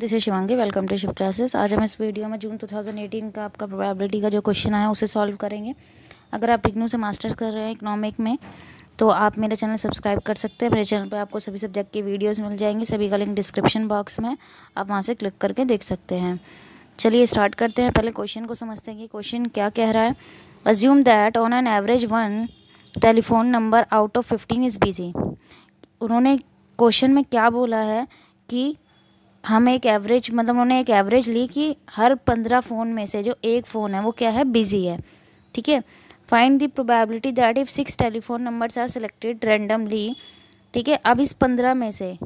everyone this is Shivangi welcome to Shiv classes आज हम इस वीडियो में जून 2018 का आपका प्रोबेबिलिटी का जो क्वेश्चन आया उसे सॉल्व करेंगे अगर आप इग्नू से मास्टर्स कर रहे हैं इकोनॉमिक में तो आप मेरे चैनल सब्सक्राइब कर सकते हैं मेरे चैनल पर आपको सभी सब्जेक्ट की वीडियोज़ मिल जाएंगी सभी का लिंक डिस्क्रिप्शन बॉक्स में आप वहाँ से क्लिक करके देख सकते हैं चलिए स्टार्ट करते हैं पहले क्वेश्चन को समझते हैं कि क्वेश्चन क्या कह रहा है assume that on an average one telephone number out of fifteen is busy उन्होंने क्वेश्चन में क्या बोला है कि हम एक एवरेज मतलब उन्होंने एक एवरेज ली कि हर पंद्रह फ़ोन में से जो एक फ़ोन है वो क्या है बिज़ी है ठीक है find the probability that if six telephone numbers are selected randomly ठीक है अब इस पंद्रह में से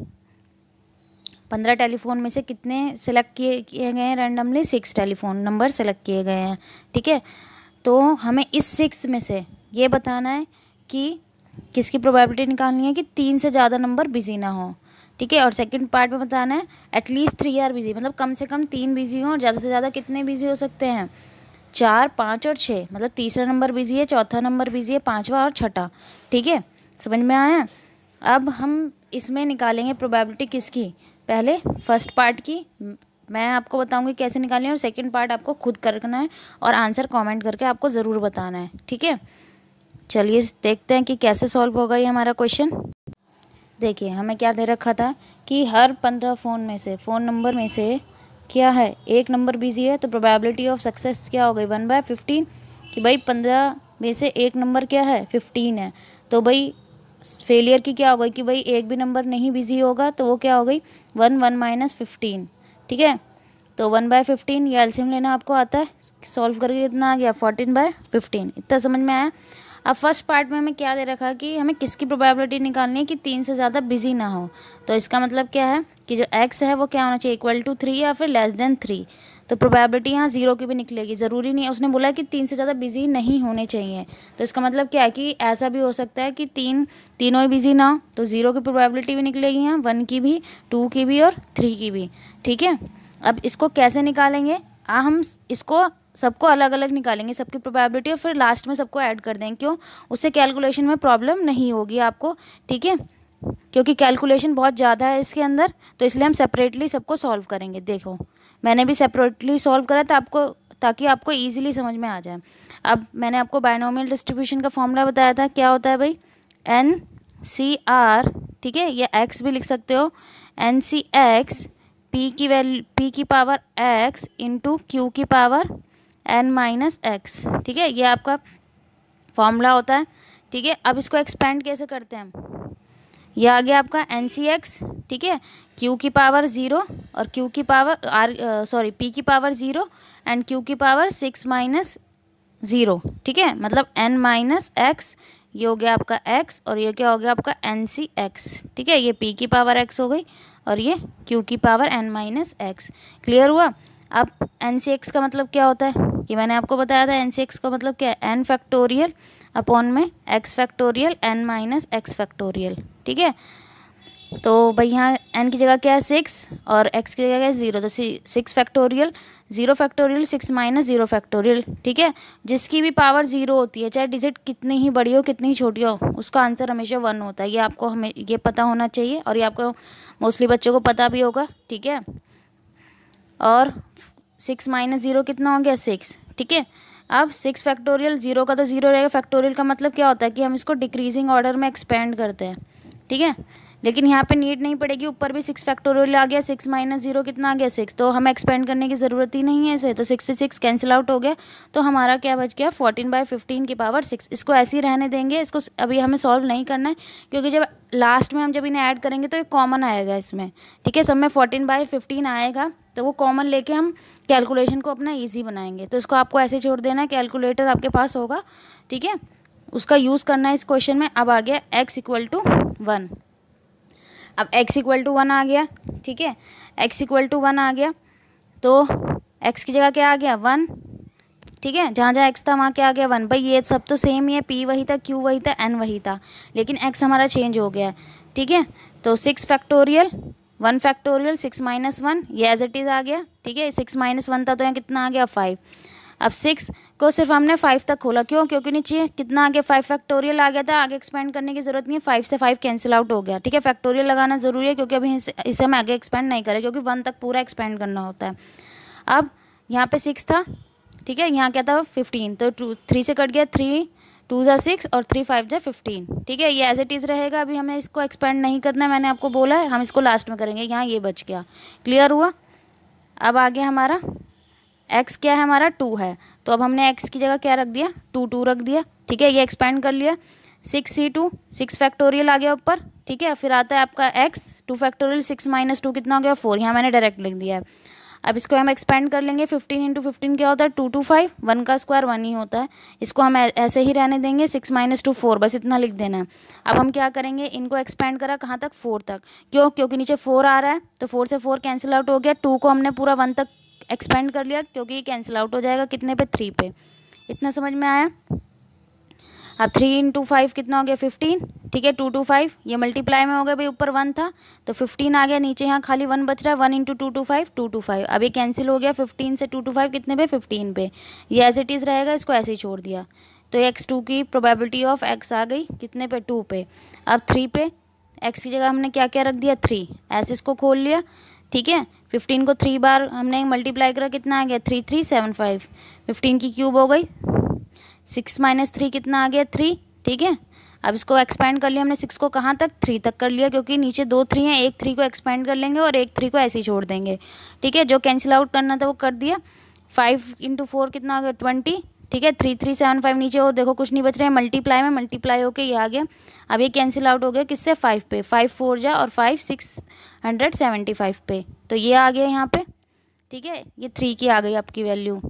पंद्रह टेलीफोन में से कितने सेलेक्ट किए किए गए हैं randomly six telephone number select किए गए हैं ठीक है तो हमें इस सिक्स में से ये बताना है कि किसकी प्रोबेबिलिटी निकालनी है कि तीन से ज़्यादा नंबर बिजी ना हों ठीक है और सेकंड पार्ट में बताना है एटलीस्ट थ्री आर बिजी मतलब कम से कम तीन बिजी हों और ज़्यादा से ज़्यादा कितने बिजी हो सकते हैं चार पाँच और छः मतलब तीसरा नंबर बिजी है चौथा नंबर बिजी है पाँचवा और छठा ठीक है समझ में आया अब हम इसमें निकालेंगे प्रोबेबिलिटी किसकी पहले फर्स्ट पार्ट की मैं आपको बताऊंगी कैसे निकालें और सेकंड पार्ट आपको खुद करना है और आंसर कमेंट करके आपको ज़रूर बताना है ठीक है चलिए देखते हैं कि कैसे सॉल्व होगा ये हमारा क्वेश्चन देखिए हमें क्या दे रखा था कि हर पंद्रह फ़ोन में से फ़ोन नंबर में से क्या है एक नंबर बिजी है तो प्रोबेबिलिटी ऑफ सक्सेस क्या हो गई वन बाय फिफ्टीन कि भाई पंद्रह में से एक नंबर क्या है फिफ्टीन है तो भाई फेलियर की क्या हो गई कि भाई एक भी नंबर नहीं बिजी होगा तो वो क्या हो गई वन वन माइनस फिफ्टीन ठीक है तो वन बाय फिफ्टीन या एल्सियम लेना आपको आता है सॉल्व करके इतना आ गया फोर्टीन बाय फिफ्टीन इतना समझ में आया अब फर्स्ट पार्ट में हमें क्या दे रखा है कि हमें किसकी प्रोबेबिलिटी निकालनी है कि तीन से ज़्यादा बिजी ना हो तो इसका मतलब क्या है कि जो एक्स है वो क्या होना चाहिए इक्वल टू थ्री या फिर लेस देन थ्री तो प्रोबेबिलिटी यहाँ ज़ीरो की भी निकलेगी ज़रूरी नहीं है उसने बोला कि तीन से ज़्यादा बिजी नहीं होने चाहिए तो इसका मतलब क्या है कि ऐसा भी हो सकता है कि तीन तीनों ही बिजी ना हो तो ज़ीरो की प्रोबेबिलिटी भी निकलेगी यहाँ वन की भी टू की भी और थ्री की भी ठीक है अब इसको कैसे निकालेंगे आ हम इसको सबको अलग अलग निकालेंगे सबकी प्रोबेबिलिटी और फिर लास्ट में सबको ऐड कर देंगे क्यों उससे कैलकुलेशन में प्रॉब्लम नहीं होगी आपको ठीक है क्योंकि कैलकुलेशन बहुत ज़्यादा है इसके अंदर तो इसलिए हम सेपरेटली सबको सॉल्व करेंगे देखो मैंने भी सेपरेटली सॉल्व करा था आपको ताकि आपको ईजिली समझ में आ जाए अब मैंने आपको बायनोमियल डिस्ट्रीब्यूशन का फॉर्मूला बताया था क्या होता है भाई एन सी आर ठीक है या एक्स भी लिख सकते हो एन सी एक्स पी की वैल्यू पी की पावर एक्स इंटू क्यू की पावर एन माइनस एक्स ठीक है ये आपका फॉर्मूला होता है ठीक है अब इसको एक्सपेंड कैसे करते हैं हम ये आ गया आपका एन सी एक्स ठीक है क्यू की पावर ज़ीरो और क्यू की पावर आर सॉरी पी की पावर ज़ीरो एंड क्यू की पावर सिक्स माइनस ज़ीरो ठीक है मतलब एन माइनस एक्स ये हो गया आपका एक्स और ये क्या हो गया आपका एन सी एक्स ठीक है ये पी की पावर एक्स हो गई और ये क्यू की power n minus x clear हुआ अब एन सी एक्स का मतलब क्या होता है कि मैंने आपको बताया था एन सी एक्स का मतलब क्या है एन फैक्टोरियल अपॉन में x factorial n minus x factorial ठीक है तो भाई यहाँ एन की जगह क्या है सिक्स और एक्स की जगह क्या है ज़ीरो तो six factorial zero factorial six minus zero factorial ठीक है जिसकी भी पावर ज़ीरो होती है चाहे डिजिट कितनी ही बड़ी हो कितनी ही छोटी हो उसका आंसर हमेशा वन होता है ये आपको हमें ये पता होना चाहिए और ये आपको मोस्टली बच्चों को पता भी होगा ठीक है और सिक्स माइनस ज़ीरो कितना हो गया सिक्स ठीक है अब सिक्स फैक्टोरियल ज़ीरो का तो ज़ीरो रहेगा फैक्टोरियल का मतलब क्या होता है कि हम इसको डिक्रीजिंग ऑर्डर में एक्सपेंड करते हैं ठीक है लेकिन यहाँ पे नीड नहीं पड़ेगी ऊपर भी सिक्स फैक्टोरियल आ गया सिक्स माइनस जीरो कितना आ गया सिक्स तो हमें एक्सपेंड करने की ज़रूरत ही नहीं है इसे तो सिक्स से सिक्स कैंसिल आउट हो गया तो हमारा क्या बच गया फोर्टीन बाई फिफ्टीन की पावर सिक्स इसको ऐसे ही रहने देंगे इसको अभी हमें सॉल्व नहीं करना है क्योंकि जब लास्ट में हम जब इन्हें ऐड करेंगे तो एक कॉमन आएगा इसमें ठीक है सब में फोर्टीन बाई फिफ्टीन आएगा तो वो कॉमन लेके हम कैलकुलेशन को अपना इजी बनाएंगे तो इसको आपको ऐसे छोड़ देना है कैलकुलेटर आपके पास होगा ठीक है उसका यूज़ करना है इस क्वेश्चन में अब आ गया एक्स इक्वल टू वन अब एक्स इक्वल टू वन आ गया ठीक है एक्स इक्वल टू वन आ गया तो एक्स की जगह क्या आ गया वन ठीक है जहाँ जहाँ एक्स था वहाँ क्या आ गया वन भाई ये सब तो सेम ही है पी वही था क्यू वही था एन वही था लेकिन एक्स हमारा चेंज हो गया है ठीक है तो six factorial one factorial six minus one ये एज इट इज़ आ गया ठीक है सिक्स माइनस वन था तो यहाँ कितना आ गया फाइव अब सिक्स को सिर्फ हमने फाइव तक खोला क्यों क्योंकि नीचे कितना आगे फाइव फैक्टोरियल आ गया था आगे एक्सपेंड करने की ज़रूरत नहीं है फाइव से फाइव कैंसिल आउट हो गया ठीक है फैक्टोरियल लगाना ज़रूरी है क्योंकि अभी इसे, हम आगे एक्सपेंड नहीं करें क्योंकि वन तक पूरा एक्सपेंड करना होता है अब यहाँ पे सिक्स था ठीक है यहाँ क्या था फिफ्टीन तो टू थ्री से कट गया थ्री टू ज़ा सिक्स और थ्री फाइव ज़ा फिफ्टीन ठीक है ये एज इट इज़ रहेगा अभी हमने इसको एक्सपेंड नहीं करना है मैंने आपको बोला है हम इसको लास्ट में करेंगे यहाँ ये बच गया क्लियर हुआ अब आ गया हमारा एक्स क्या है हमारा टू है तो अब हमने एक्स की जगह क्या रख दिया टू टू रख दिया ठीक है ये एक्सपेंड कर लिया six C two six factorial आ गया ऊपर ठीक है फिर आता है आपका x two factorial six minus two कितना हो गया फोर यहाँ मैंने डायरेक्ट लिख दिया है अब इसको हम एक्सपेंड कर लेंगे फिफ्टीन इंटू फिफ्टीन क्या होता है टू टू फाइव वन का स्क्वायर वन ही होता है इसको हम ऐसे ही रहने देंगे सिक्स माइनस टू फोर बस इतना लिख देना है अब हम क्या करेंगे इनको एक्सपेंड करा कहाँ तक फोर तक क्यों क्योंकि नीचे फोर आ रहा है तो फोर से फोर कैंसिल आउट हो गया टू को हमने पूरा वन तक एक्सपेंड कर लिया क्योंकि ये कैंसिल आउट हो जाएगा कितने पे थ्री पे इतना समझ में आया अब थ्री इंटू फाइव कितना हो गया फिफ्टीन ठीक है टू टू फाइव ये मल्टीप्लाई में हो गया भाई ऊपर वन था तो फिफ्टीन आ गया नीचे यहाँ खाली वन बच रहा है one into two two five two two five अभी कैंसिल हो गया फिफ्टीन से टू टू फाइव कितने पे फिफ्टीन पे ये एज इट इज़ रहेगा इसको ऐसे ही छोड़ दिया तो एक्स टू की प्रोबेबिलिटी ऑफ एक्स आ गई कितने पे टू पे अब थ्री पे एक्स की जगह हमने क्या क्या रख दिया थ्री ऐसे इसको खोल लिया ठीक है फिफ्टीन को थ्री बार हमने मल्टीप्लाई करा कितना आ गया three three seven five fifteen की क्यूब हो गई सिक्स माइनस थ्री कितना आ गया थ्री ठीक है अब इसको एक्सपेंड कर लिया हमने सिक्स को कहाँ तक थ्री तक कर लिया क्योंकि नीचे दो थ्री हैं एक थ्री को एक्सपेंड कर लेंगे और एक थ्री को ऐसे ही छोड़ देंगे ठीक है जो कैंसिल आउट करना था वो कर दिया फाइव इंटू फोर कितना आ गया ट्वेंटी ठीक है थ्री थ्री सेवन फाइव नीचे और देखो कुछ नहीं बच रहे हैं मल्टीप्लाई में मल्टीप्लाई होकर ये आ गया अब ये कैंसिल आउट हो गया किससे फाइव पे फाइव फोर जा और five six hundred seventy five पे तो ये आ गया यहाँ पे ठीक है ये थ्री की आ गई आपकी वैल्यू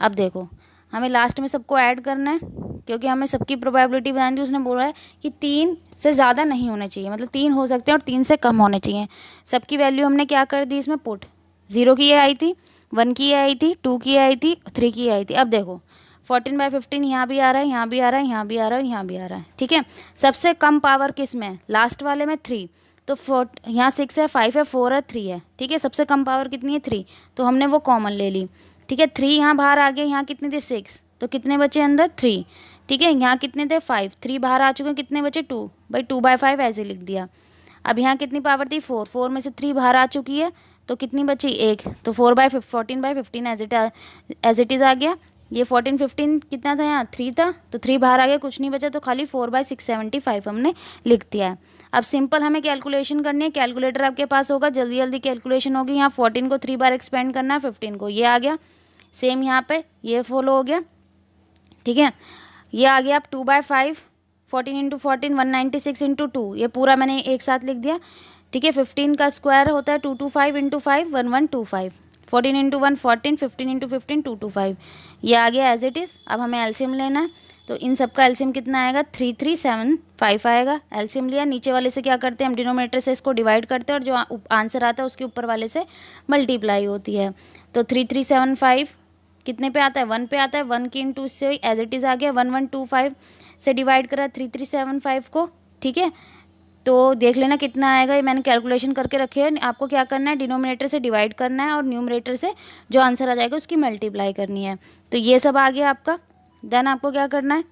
अब देखो हमें लास्ट में सबको ऐड करना है क्योंकि हमें सबकी प्रोबेबिलिटी बतानी थी उसने बोला है कि तीन से ज़्यादा नहीं होने चाहिए मतलब तीन हो सकते हैं और तीन से कम होने चाहिए सबकी वैल्यू हमने क्या कर दी इसमें पुट ज़ीरो की ये आई थी वन की ये आई थी टू की आई थी थ्री की ये आई थी अब देखो फोर्टीन बाई फिफ्टीन यहाँ भी आ रहा है यहाँ भी आ रहा है यहाँ भी आ रहा है यहाँ भी आ रहा है ठीक है सबसे कम पावर किस में है लास्ट वाले में थ्री तो फोर यहाँ सिक्स है फाइव है फोर है थ्री है ठीक है सबसे कम पावर कितनी है थ्री तो हमने वो कॉमन ले ली ठीक है थ्री यहाँ बाहर आ गए यहाँ कितने थे सिक्स तो कितने बचे अंदर थ्री ठीक है यहाँ कितने थे फाइव थ्री बाहर आ चुके हैं कितने बचे टू भाई टू बाई फाइव ऐसे लिख दिया अब यहाँ कितनी पावर थी फोर फोर में से थ्री बाहर आ चुकी है तो कितनी बची एक तो four by fourteen by fifteen as it as it is आ गया ये फोर्टीन फिफ्टीन कितना था यहाँ थ्री था तो थ्री बाहर आ गया कुछ नहीं बचा तो खाली four by six seventy five हमने लिख दिया है अब सिंपल हमें कैलकुलेशन करनी है कैलकुलेटर आपके पास होगा जल्दी जल्दी कैलकुलेशन होगी यहाँ फोर्टीन को थ्री बार एक्सपेंड करना है फिफ्टीन को ये आ गया सेम यहाँ पे ये फॉलो हो गया ठीक है ये आ गया आप two by five fourteen into fourteen one ninety six into two ये पूरा मैंने एक साथ लिख दिया ठीक है फिफ्टीन का स्क्वायर होता है two two five into five one one two five fourteen into one fourteen fifteen into fifteen two two five ये आ गया एज इट इज़ अब हमें एल्सियम लेना है तो इन सब का एल्सियम कितना आएगा थ्री थ्री सेवन फाइव आएगा एल्सियम लिया नीचे वाले से क्या करते हैं हम डिनोमीटर से इसको डिवाइड करते हैं और जो आंसर आता है उसके ऊपर वाले से मल्टीप्लाई होती है तो थ्री थ्री सेवन फाइव कितने पे आता है वन पे आता है वन की इन टू से एज इट इज़ आ गया वन वन टू फाइव से डिवाइड करा थ्री थ्री सेवन फाइव को ठीक है तो देख लेना कितना आएगा ये मैंने कैलकुलेशन करके रखे हैं आपको क्या करना है डिनोमिनेटर से डिवाइड करना है और न्यूमरेटर से जो आंसर आ जाएगा उसकी मल्टीप्लाई करनी है तो ये सब आ गया आपका देन आपको क्या करना है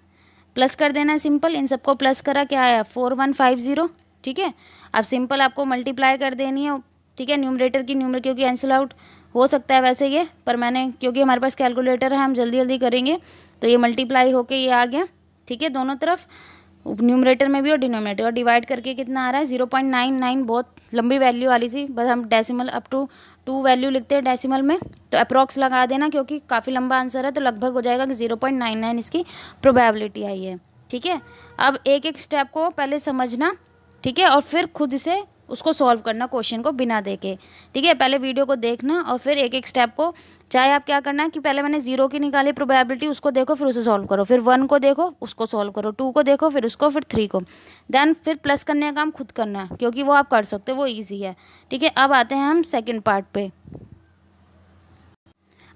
प्लस कर देना है सिंपल इन सबको प्लस करा क्या आया फोर वन फाइव ज़ीरो ठीक है अब सिंपल आपको मल्टीप्लाई कर देनी है ठीक है न्यूमरेटर की न्यूमर क्योंकि कैंसिल आउट हो सकता है वैसे ये पर मैंने क्योंकि हमारे पास कैलकुलेटर है हम जल्दी जल्दी करेंगे तो ये मल्टीप्लाई होके ये आ गया ठीक है दोनों तरफ न्यूमरेटर में भी और डिनोमिनेटर और डिवाइड करके कितना आ रहा है जीरो पॉइंट नाइन नाइन बहुत लंबी वैल्यू वाली सी बस हम decimal up to two value लिखते हैं डेसिमल में तो अप्रॉक्स लगा देना क्योंकि काफ़ी लंबा आंसर है तो लगभग हो जाएगा कि जीरो पॉइंट नाइन नाइन इसकी प्रोबेबिलिटी आई है ठीक है अब एक एक स्टेप को पहले समझना ठीक है और फिर खुद से उसको सॉल्व करना क्वेश्चन को बिना देखे ठीक है पहले वीडियो को देखना और फिर एक एक स्टेप को चाहे आप क्या करना है कि पहले मैंने जीरो की निकाली प्रोबेबिलिटी उसको देखो फिर उसे सॉल्व करो फिर वन को देखो उसको सॉल्व करो टू को देखो फिर उसको फिर थ्री को देन फिर प्लस करने का काम खुद करना है क्योंकि वो आप कर सकते हो वो ईजी है ठीक है अब आते हैं हम सेकेंड पार्ट पर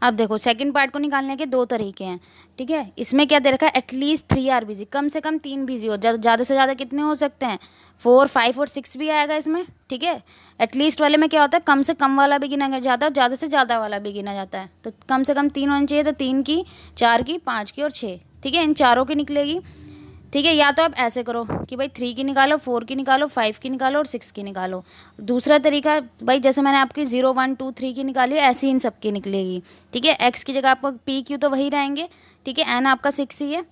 अब देखो सेकंड पार्ट को निकालने के दो तरीके हैं ठीक है इसमें क्या दे रखा है एटलीस्ट थ्री आर बिजी कम से कम तीन बिजी हो ज़्यादा से ज़्यादा कितने हो सकते हैं फोर फाइव और सिक्स भी आएगा इसमें ठीक है एटलीस्ट वाले में क्या होता है कम से कम वाला भी गिना जाता है और ज़्यादा से ज़्यादा वाला भी गिना जाता है तो कम से कम तीन होनी चाहिए तो तीन की चार की पाँच की और छः ठीक है इन चारों की निकलेगी ठीक है या तो आप ऐसे करो कि भाई थ्री की निकालो फोर की निकालो फाइव की निकालो और सिक्स की निकालो दूसरा तरीका भाई जैसे मैंने आपकी ज़ीरो वन टू थ्री की निकाली ऐसी इन सब की निकलेगी ठीक है एक्स की जगह आपको पी क्यू तो वही रहेंगे ठीक है एन आपका सिक्स ही है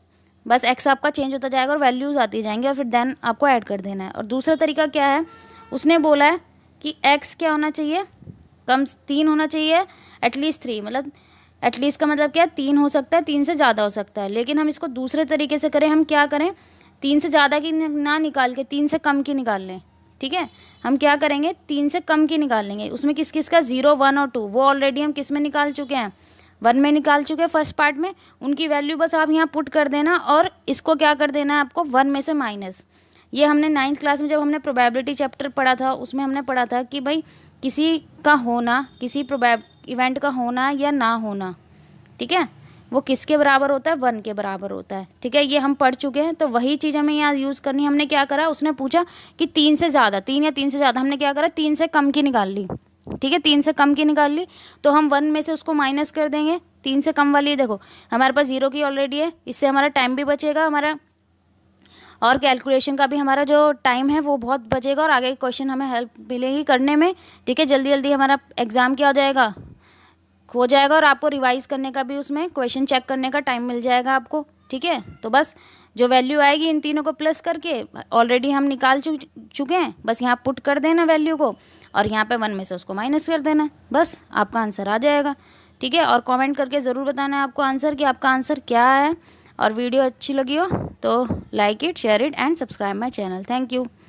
बस एक्स आपका चेंज होता जाएगा और वैल्यूज़ आती जाएंगी और फिर देन आपको ऐड कर देना है और दूसरा तरीका क्या है उसने बोला है कि एक्स क्या होना चाहिए कम तीन होना चाहिए एटलीस्ट थ्री मतलब एटलीस्ट का मतलब क्या है तीन हो सकता है तीन से ज़्यादा हो सकता है लेकिन हम इसको दूसरे तरीके से करें हम क्या करें तीन से ज़्यादा की ना निकाल के तीन से कम की निकाल लें ठीक है हम क्या करेंगे तीन से कम की निकाल लेंगे उसमें किस किस का ज़ीरो वन और टू वो ऑलरेडी हम किस में निकाल चुके हैं वन में निकाल चुके हैं फर्स्ट पार्ट में उनकी वैल्यू बस आप यहाँ पुट कर देना और इसको क्या कर देना है आपको वन में से माइनस ये हमने नाइन्थ क्लास में जब हमने प्रोबेबिलिटी चैप्टर पढ़ा था उसमें हमने पढ़ा था कि भाई किसी का होना किसी प्रोबेब इवेंट का होना या ना होना ठीक है वो किसके बराबर होता है वन के बराबर होता है ठीक है ये हम पढ़ चुके हैं तो वही चीज़ हमें यहाँ यूज़ करनी हमने क्या करा उसने पूछा कि तीन से ज़्यादा तीन या तीन से ज़्यादा हमने क्या करा तीन से कम की निकाल ली ठीक है तीन से कम की निकाल ली तो हम वन में से उसको माइनस कर देंगे तीन से कम वाली देखो हमारे पास ज़ीरो की ऑलरेडी है इससे हमारा टाइम भी बचेगा हमारा और कैलकुलेशन का भी हमारा जो टाइम है वो बहुत बचेगा और आगे क्वेश्चन हमें हेल्प मिलेगी करने में ठीक है जल्दी जल्दी हमारा एग्ज़ाम क्या हो जाएगा हो जाएगा और आपको रिवाइज करने का भी उसमें क्वेश्चन चेक करने का टाइम मिल जाएगा आपको ठीक है तो बस जो वैल्यू आएगी इन तीनों को प्लस करके ऑलरेडी हम निकाल चु चुके हैं बस यहाँ पुट कर देना वैल्यू को और यहाँ पे वन में से उसको माइनस कर देना बस आपका आंसर आ जाएगा ठीक है और कमेंट करके ज़रूर बताना है आपको आंसर कि आपका आंसर क्या है और वीडियो अच्छी लगी हो तो like it share it and subscribe my channel thank you